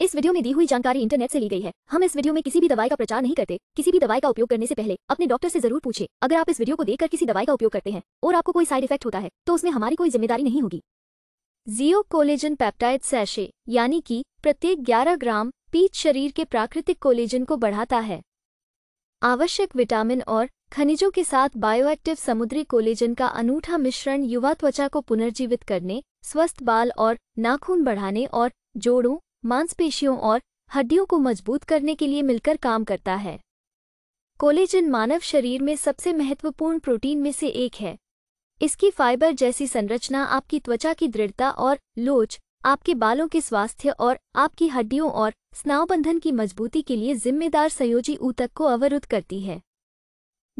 इस वीडियो में दी हुई जानकारी इंटरनेट से ली गई है हम इस वीडियो में किसी भी दवाई का प्रचार नहीं करते किसी भी दवाई का उपयोग करने से पहले अपने डॉक्टर से जरूर पूछे अगर आप इस वीडियो को देखकर किसी दवाई का उपयोग करते हैं और आपको कोई साइड इफेक्ट होता है तो उसमें हमारी कोई जिम्मेदारी नहीं होगी जियो कोलेजन पैप्टाइड सैशे यानी की प्रत्येक ग्यारह ग्राम पीच शरीर के प्राकृतिक कोलेजन को बढ़ाता है आवश्यक विटामिन और खनिजों के साथ बायोएक्टिव समुद्री कोलेजन का अनूठा मिश्रण युवा त्वचा को पुनर्जीवित करने स्वस्थ बाल और नाखून बढ़ाने और जोड़ों मांसपेशियों और हड्डियों को मजबूत करने के लिए मिलकर काम करता है कोलेजन मानव शरीर में सबसे महत्वपूर्ण प्रोटीन में से एक है इसकी फाइबर जैसी संरचना आपकी त्वचा की दृढ़ता और लोच आपके बालों के स्वास्थ्य और आपकी हड्डियों और स्नावबंधन की मजबूती के लिए जिम्मेदार संयोजी ऊतक को अवरुद्ध करती है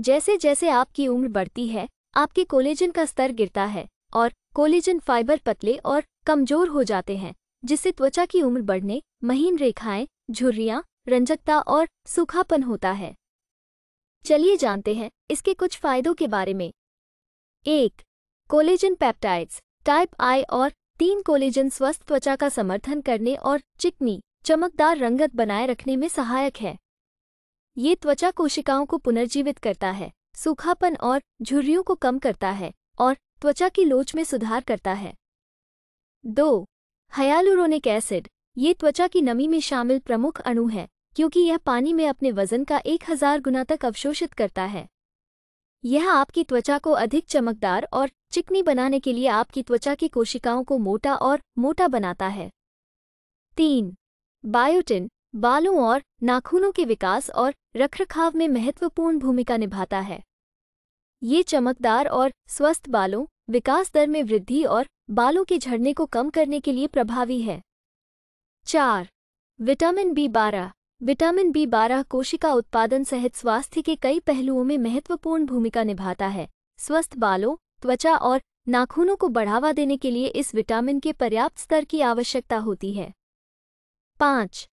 जैसे जैसे आपकी उम्र बढ़ती है आपके कोलेजन का स्तर गिरता है और कोलेजन फाइबर पतले और कमजोर हो जाते हैं जिससे त्वचा की उम्र बढ़ने महीन रेखाएं झुर्रियां रंजकता और सूखापन होता है चलिए जानते हैं इसके कुछ फायदों के बारे में एक कोलेजन पेप्टाइड्स टाइप आई और तीन कोलेजन स्वस्थ त्वचा का समर्थन करने और चिकनी चमकदार रंगत बनाए रखने में सहायक है ये त्वचा कोशिकाओं को पुनर्जीवित करता है सूखापन और झुर्रियों को कम करता है और त्वचा की लोच में सुधार करता है दो हयालुरोनिक एसिड ये त्वचा की नमी में शामिल प्रमुख अणु है क्योंकि यह पानी में अपने वजन का एक हजार गुना तक अवशोषित करता है यह आपकी त्वचा को अधिक चमकदार और चिकनी बनाने के लिए आपकी त्वचा की कोशिकाओं को मोटा और मोटा बनाता है तीन बायोटिन बालों और नाखूनों के विकास और रखरखाव में महत्वपूर्ण भूमिका निभाता है ये चमकदार और स्वस्थ बालों विकास दर में वृद्धि और बालों के झड़ने को कम करने के लिए प्रभावी है चार विटामिन बी बारह विटामिन बी बारह कोशिका उत्पादन सहित स्वास्थ्य के कई पहलुओं में महत्वपूर्ण भूमिका निभाता है स्वस्थ बालों त्वचा और नाखूनों को बढ़ावा देने के लिए इस विटामिन के पर्याप्त स्तर की आवश्यकता होती है पाँच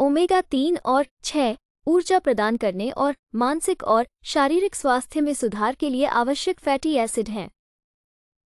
ओमेगा तीन और छः ऊर्जा प्रदान करने और मानसिक और शारीरिक स्वास्थ्य में सुधार के लिए आवश्यक फैटी एसिड हैं